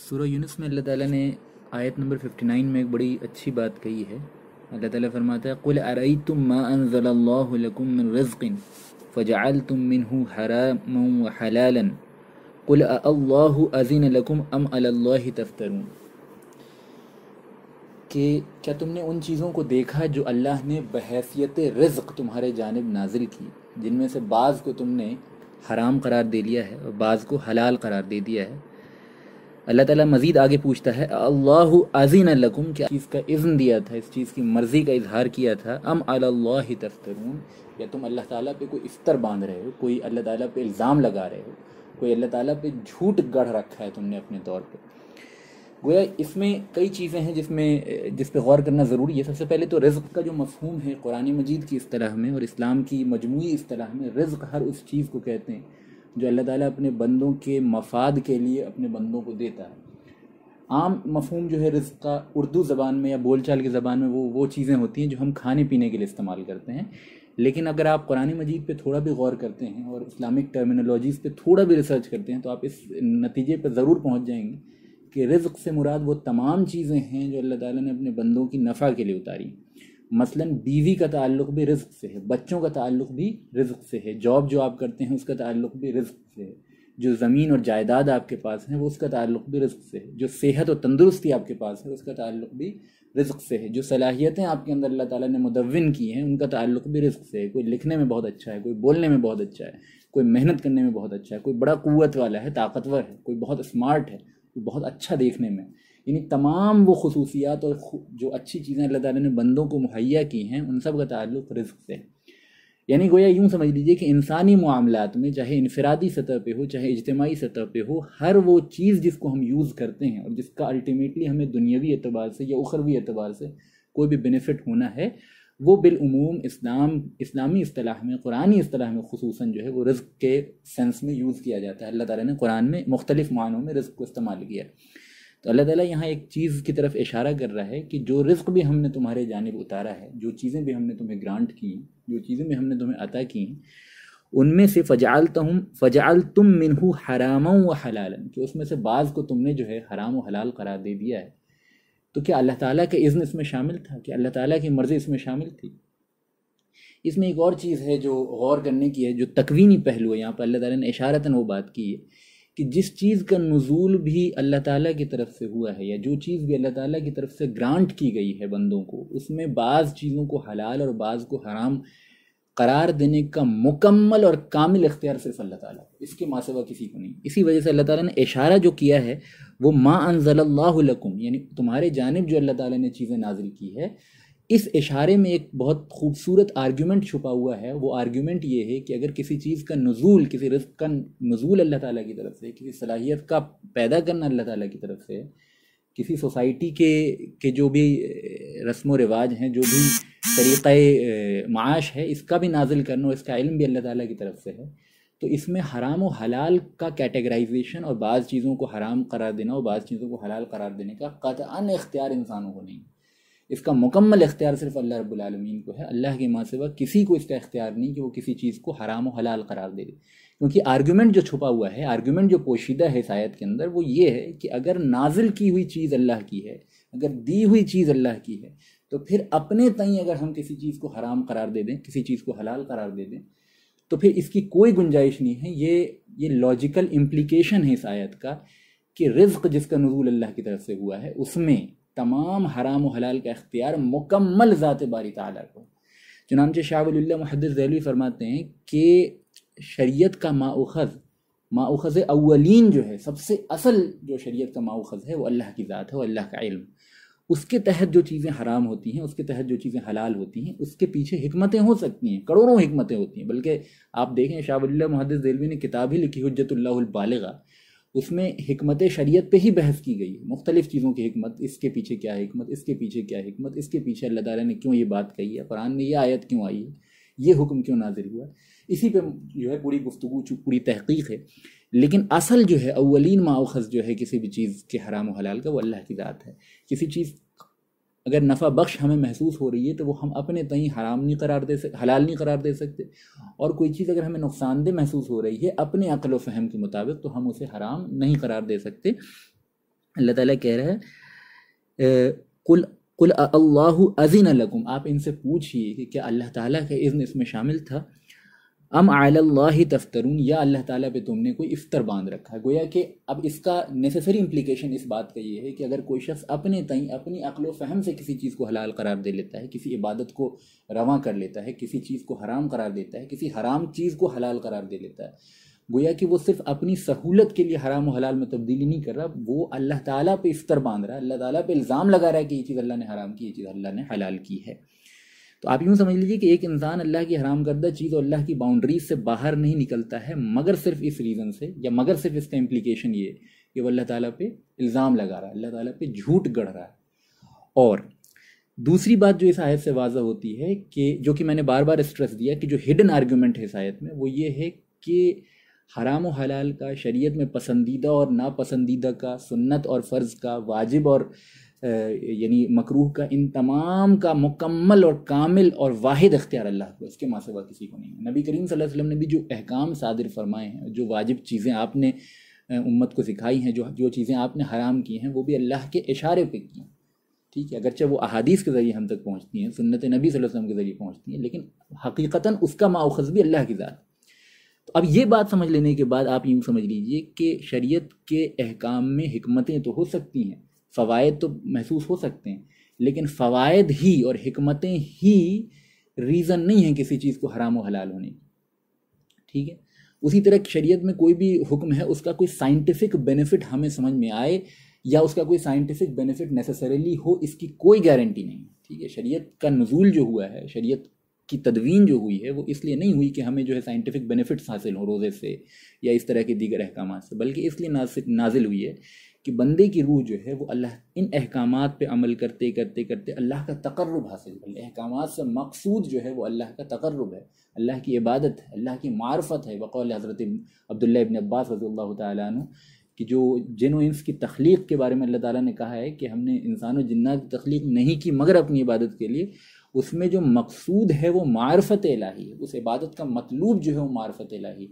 सूर यूनुस में अल्लाह ताला ने आयत नंबर 59 में एक बड़ी अच्छी बात कही है अल्लाह ताला फरमाता है कुल अरई तुम मा अनज़लल्लाहुलकुम मिन रज़क़िन फ़जअलतुम मिनहु हरामन व हलालन कुल अल्लाहु अज़ीन लकुम अम अलल्लाहि तफ्तरून कि क्या तुमने उन चीज़ों को देखा जो अल्लाह ने बहसीत रिज़्क़ तुम्हारे जानब नाजिल की जिनमें से बाज़ को तुमने हराम करार दे लिया है और बाज़ को हलाल करार दे दिया है अल्लाह ताला मज़ीद आगे पूछता है अल्लाह अजीन लकुम क्या चीज़ का इज़्न दिया था इस चीज़ की मर्ज़ी का इजहार किया था अम अल्लाह तफ्तरून या तुम अल्लाह ताला पे कोई इफ्तर बांध रहे हो कोई अल्लाह ताला पे इल्ज़ाम लगा रहे हो कोई अल्लाह ताला पे झूठ गढ़ रखा है तुमने अपने तौर पर गोया इसमें कई चीज़ें हैं जिसमें जिस पर गौर करना ज़रूरी है सबसे पहले तो रिज्क का जो मफहूम है कुरान मजीद की तरह में और इस्लाम की मजमू तरह में रिज्क हर उस चीज़ को कहते हैं जो अल्लाह ताली अपने बंदों के मफाद के लिए अपने बंदों को देता है आम मफहूम जो है रिज्क का उर्दू ज़बान में या बोल चाल की ज़बान में वो वो चीज़ें होती हैं जो हम खाने पीने के लिए इस्तेमाल करते हैं लेकिन अगर आप कुरान मजीद पे थोड़ा भी गौर करते हैं और इस्लामिक टर्मिनोलॉजीज़ पे थोड़ा भी रिसर्च करते हैं तो आप इस नतीजे पर ज़रूर पहुँच जाएंगे कि रिज्क से मुराद वो तमाम चीज़ें हैं जो अल्लाह ताला ने अपने बंदों की नफ़ा के लिए उतारी मसलन बीवी का ताल्लुक भी रिज्क से है बच्चों का ताल्लुक भी रिज्क से है जॉब जो आप करते हैं उसका ताल्लुक भी रिज्क से है जो ज़मीन और जायदाद आपके पास है वो उसका ताल्लुक भी रिज्क से है जो सेहत और तंदुरुस्ती आपके पास है उसका ताल्लुक भी रिज्क से है जो सलाहियतें आपके अंदर अल्लाह ताला ने मुदवन की हैं उनका ताल्लुक भी रिज्क से है कोई लिखने में बहुत अच्छा है कोई बोलने में बहुत अच्छा है कोई मेहनत करने में बहुत अच्छा है कोई बड़ा क़ुत वाला है ताकतवर है कोई बहुत स्मार्ट है बहुत अच्छा देखने में यानी तमाम वो खसूसियात और जो अच्छी चीज़ें अल्लाह ताला ने बंदों को मुहैया की हैं उन सब का ताल्लुक रिज्क से है यानी गोया यूँ समझ लीजिए कि इंसानी मामलात में चाहे इनफरादी सतह पे हो चाहे इज्तमाही सतह पे हो हर वो चीज़ जिसको हम यूज़ करते हैं और जिसका अल्टीमेटली हमें दुनियावी एतबार से या उखरवी एतबार से कोई भी बेनिफिट होना है वो बिलूम इस्लाम इस्लामी असलाह में कुरानी असलाह में खसूस जो है वो रज़ के सेंस में यूज़ किया जाता है अल्लाह ताली ने कुरान में मुख्तलिफ़ मानों में रज़ को इस्तेमाल किया तो अल्लाह ताली यहाँ एक चीज़ की तरफ इशारा कर रहा है कि जो रिज़्क भी हमने तुम्हारे जानब उतारा है जो चीज़ें भी हमने तुम्हें ग्रांट की हैं जो चीज़ें भी हमने तुम्हें अता की हैं उनमें से फ़जाल तुम फ़जाल तुम मिनहू हराम व हलालन कि उसमें से बाज़ को तुमने जो है हराम व हलाल करार दे दिया है तो क्या अल्लाह ताला का इज़्न इसमें शामिल था कि अल्लाह ताला की मर्ज़ी इसमें शामिल थी इसमें एक और चीज़ है जो गौर करने की है जो तकवीनी पहलू है यहाँ पर अल्लाह ताला ने इशारतन वो बात की है कि जिस चीज़ का नज़ूल भी अल्लाह ताला की तरफ से हुआ है या जो चीज़ भी अल्लाह ताला की तरफ से ग्रांट की गई है बंदों को उसमें बाज़ चीज़ों को हलाल और बाज़ को हराम करार देने का मुकम्मल और कामिल इख्तियार सिर्फ अल्लाह ताला इसके मासेवा किसी को नहीं इसी वजह से अल्लाह ताला ने इशारा जो किया है वो माँ अनजल्लाकुम यानी तुम्हारे जानब जो अल्लाह ताला ने चीज़ें नाजिल की है इस इशारे में एक बहुत खूबसूरत आर्ग्यूमेंट छुपा हुआ है वो आर्ग्यूमेंट ये है कि अगर किसी चीज़ का नजूल किसी रिस्क का नजूल अल्लाह ताला की तरफ से किसी सलाहियत का पैदा करना अल्लाह ताला की तरफ से किसी सोसाइटी के के जो भी रस्म रिवाज हैं जो भी तरीक़ माश है इसका भी नाजिल करना और इसका इल्म भी अल्लाह ताला की तरफ से है तो इसमें हराम और हलाल का कैटेगराइजेशन और बाज़ चीज़ों को हराम करार देना और बाज़ चीज़ों को हलाल करार देने का अन इख्तियार इंसानों को नहीं इसका मुकम्मल इख्तियार सिर्फ अल्लाह रबालमीन को है अल्लाह के माँ किसी को इसका इख्तियार नहीं कि वो किसी चीज़ को हराम और हलाल करार दे दे क्योंकि आर्गुमेंट जो छुपा हुआ है आर्गुमेंट जो पोशीदा है शायद के अंदर वो ये है कि अगर नाजिल की हुई चीज़ अल्लाह की है अगर दी हुई चीज़ अल्लाह की है तो फिर अपने तई अगर हम किसी चीज़ को हराम करार दे दें किसी चीज़ को हलाल करार दे दें तो फिर इसकी कोई गुंजाइश नहीं है ये ये लॉजिकल इम्प्लीकेशन है इस आयत का कि रिज्क जिसका नजूल अल्लाह की तरफ से हुआ है उसमें तमाम हराम व हलाल का इख्तियार मुकम्मल ज़ात बारी ताली को चुनानचे शाहवल्ला महदस जैली फरमाते हैं कि शरीयत का माउखज़ माउखज़ अवलिन जो है सबसे असल जो शरीयत का माउखज़ है वो अल्लाह की ज़ात है वो अल्लाह का इल्म उसके तहत जो चीज़ें हराम होती हैं उसके तहत जो चीज़ें हलाल होती हैं उसके पीछे हमतें हो सकती हैं करोड़ों हमतें होती हैं बल्कि आप देखें शाहबुल्ला मुहदस जेलवी ने किताब ही लिखी हजतुल्लाबालगा उसमें हमत शरीत पर ही बहस की गई है मुख्तलिफ़ चीज़ों की हमत इसके पीछे क्या हमत इसके पीछे क्या हमत इसके पीछे अल्लाह ताली ने क्यों ये बात कही है कुरान में ये आयत क्यों आई है ये हुक्म क्यों नाजिल हुआ इसी पे जो है पूरी गुफ्तु पूरी तहकीक है लेकिन असल जो है अवलिन माओखज जो है किसी भी चीज़ के हराम हलाल का वो अल्लाह की ज़ात है किसी चीज़ अगर नफ़ा बख्श हमें महसूस हो रही है तो वो हम अपने तई हराम नहीं करार दे सक हलाल नहीं करार दे सकते और कोई चीज़ अगर हमें नुकसानदेह महसूस हो रही है अपने अकल व फहम के मुताबिक तो हम उसे हराम नहीं करार दे सकते अल्लाह ताला कह रहा है कुल कुल अल्लाह अजीन लगूम आप इनसे पूछिए कि क्या अल्लाह ताला का इज़्न इसमें शामिल था अम आल्ला तफ्तरून या अल्लाह ताला पे तुमने कोई इफ्तर बांध रखा है गोया कि अब इसका नेसेसरी इम्प्लीकेशन इस बात का ये है कि अगर कोई शख्स अपने तई अपनी अकल फहम से किसी चीज़ को हलाल करार दे लेता है किसी इबादत को रवा कर लेता है किसी चीज़ को हराम करार देता है किसी हराम चीज़ को हलाल करार दे लेता है गोया कि वो सिर्फ अपनी सहूलत के लिए हराम हलाल में तब्दीली नहीं कर रहा वो अल्लाह ताला पे इफ्तर बांध रहा है अल्लाह ताला पे इल्ज़ाम लगा रहा है कि ये चीज़ अल्लाह ने हराम की ये चीज़ अल्लाह ने हलाल की है तो आप यूँ समझ लीजिए कि एक इंसान अल्लाह की हराम करदा चीज़ और अल्लाह की बाउंड्रीज से बाहर नहीं निकलता है मगर सिर्फ इस रीज़न से या मगर सिर्फ इसका इम्प्लीकेशन ये कि वो अल्लाह ताला पे इल्ज़ाम लगा रहा है अल्लाह ताला पे झूठ गढ़ रहा है और दूसरी बात जो इस आयत से वाजह होती है कि जो कि मैंने बार बार स्ट्रेस दिया कि जो हिडन आर्ग्यूमेंट है इस आयत में वो ये है कि हराम व हलाल का शरीयत में पसंदीदा और नापसंदीदा का सुन्नत और फ़र्ज़ का वाजिब और यानी मकरूह का इन तमाम का मुकम्मल और कामिल और वाहिद अख्तियार अल्लाह को इसके मासेवा किसी को नहीं है नबी करीम सल्लल्लाहु अलैहि वसल्लम ने भी जो अहकाम सादिर फरमाए हैं जो वाजिब चीज़ें आपने उम्मत को सिखाई हैं जो जो चीज़ें आपने हराम की हैं वो भी अल्लाह के इशारे पर की हैं ठीक है अगरचे वो अहादीस के ज़रिए हम तक पहुँचती हैं सुन्नत नबी वसल्लम के ज़रिए पहुँचती हैं लेकिन हकीकता उसका माओखज भी अल्लाह की ज़ात तो अब ये बात समझ लेने के बाद आप यूँ समझ लीजिए कि शरीयत के अहकाम में हमतें तो हो सकती हैं फ़वाद तो महसूस हो सकते हैं लेकिन फ़वाद ही और हमतें ही रीज़न नहीं है किसी चीज़ को हराम व हलाल होने की ठीक है उसी तरह शरीयत में कोई भी हुक्म है उसका कोई साइंटिफिक बेनिफिट हमें समझ में आए या उसका कोई साइंटिफिक बेनिफिट नेसेसरीली हो इसकी कोई गारंटी नहीं ठीक है शरीयत का नजूल जो हुआ है शरीयत की तदवीन जो हुई है वो इसलिए नहीं हुई कि हमें जो है साइंटिफिक बेनिफिट्स हासिल हों रोज़े से या इस तरह के दीगर अहकाम से बल्कि इसलिए नाजिल नाजिल हुई है कि बंदे की रूह जो है वो अल्लाह इन अहकाम पे अमल करते करते करते अल्लाह का तकर्रब हासिल कर अहकाम से मकसूद जो है वो अल्लाह का तकर्रब है अल्लाह की इबादत है अल्लाह की मार्फत है बकौल हज़रत अब्दुल्ला इबन अब्बास रजी अल्लाह तु कि जो जिनों इंस की तख्लीक के बारे में अल्लाह ताला ने कहा है कि हमने इंसान व जन्ना की तख्लीक नहीं की मगर अपनी इबादत के लिए उसमें जो मकसूद है वो मारफत लाही है उस इबादत का मतलूब जो है वो मारफत लाही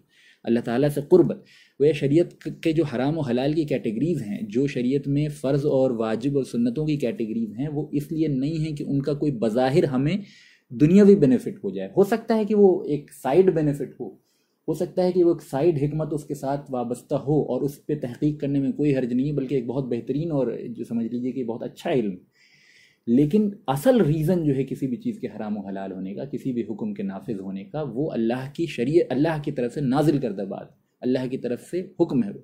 अल्लाह ताला से क़ुरब वह शरीयत के जो हराम और हलाल की कैटेगरीज़ हैं जो शरीयत में फ़र्ज़ और वाजिब और सुन्नतों की कैटेगरीज़ हैं वो इसलिए नहीं हैं कि उनका कोई बज़ाहिर हमें दुनियावी बेनिफिट हो जाए हो सकता है कि वो एक साइड बेनिफिट हो हो सकता है कि वो एक साइड हिकमत उसके साथ वाबस्ता हो और उस पर तहकीक करने में कोई हर्ज नहीं है बल्कि एक बहुत बेहतरीन और जो समझ लीजिए कि बहुत अच्छा इल्म लेकिन असल रीज़न जो है किसी भी चीज़ के हराम हलाल होने का किसी भी हुक्म के नाफिज होने का वो अल्लाह की शरीय अल्लाह की तरफ से नाजिल करदा बात अल्लाह की तरफ से हुक्म है वो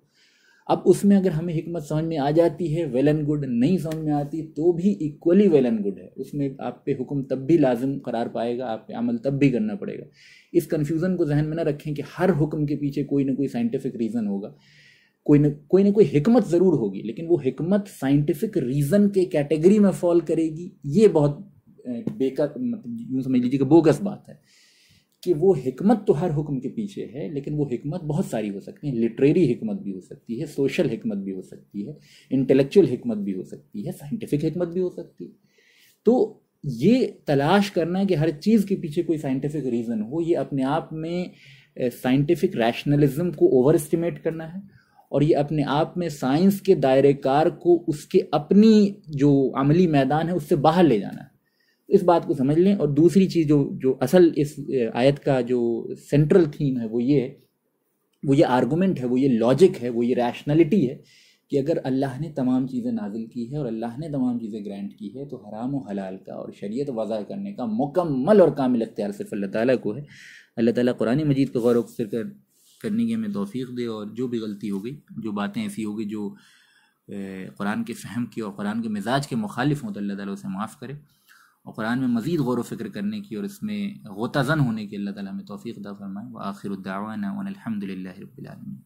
अब उसमें अगर हमें हमत समझ में आ जाती है वेल एंड गुड नहीं समझ में आती तो भी इक्वली वेल एंड गुड है उसमें आप पे हुक्म तब भी लाजम करार पाएगा आप पे अमल तब भी करना पड़ेगा इस कन्फ्यूज़न को जहन में ना रखें कि हर हुक्म के पीछे कोई ना कोई साइंटिफिक रीज़न होगा कोई न कोई ना कोई हिकमत ज़रूर होगी लेकिन वो हिकमत साइंटिफिक रीज़न के कैटेगरी में फॉल करेगी ये बहुत बेकार मतलब यूँ समझ लीजिए कि बोगस बात है कि वो हिकमत तो हर हुक्म के पीछे है लेकिन वो हिकमत बहुत सारी हो सकती है लिटरेरी हिकमत भी हो सकती है सोशल हिकमत भी हो सकती है इंटेलेक्चुअल हिकमत भी हो सकती है साइंटिफिक हिकमत भी हो सकती है तो ये तलाश करना कि हर चीज़ के पीछे कोई साइंटिफिक रीज़न हो ये अपने आप में साइंटिफिक रैशनलिज्म को ओवर एस्टिमेट करना है और ये अपने आप में साइंस के दायरे कार को उसके अपनी जो अमली मैदान है उससे बाहर ले जाना है तो इस बात को समझ लें और दूसरी चीज़ जो जो असल इस आयत का जो सेंट्रल थीम है वो ये है वो ये आर्गूमेंट है वो ये लॉजिक है वो ये रैशनलिटी है कि अगर अल्लाह ने तमाम चीज़ें नाजिल की है और अल्लाह ने तमाम चीज़ें ग्रांट की है तो हराम और हलाल का और शरीय वज़ा करने का मुकम्मल और कामिल अख्तियार सिर्फ अल्लाह ताली को है अल्लाह ताली कुरानी मजीद को गौर कर करने की हमें तोफ़ी दे और जो भी गलती हो गई जो बातें ऐसी हो गई जो कुरान के फहम की और कुरान के मिजाज के मुखालिफ हों तो अल्लाह ताली उसे माफ़ करे और कुरान में मज़ीद गौर व करने की और इसमें गोताजन होने की अल्लाह ताली हमें तोफ़ी दा फरमाए व आखिर उद्दावाना अलहमदिल्ला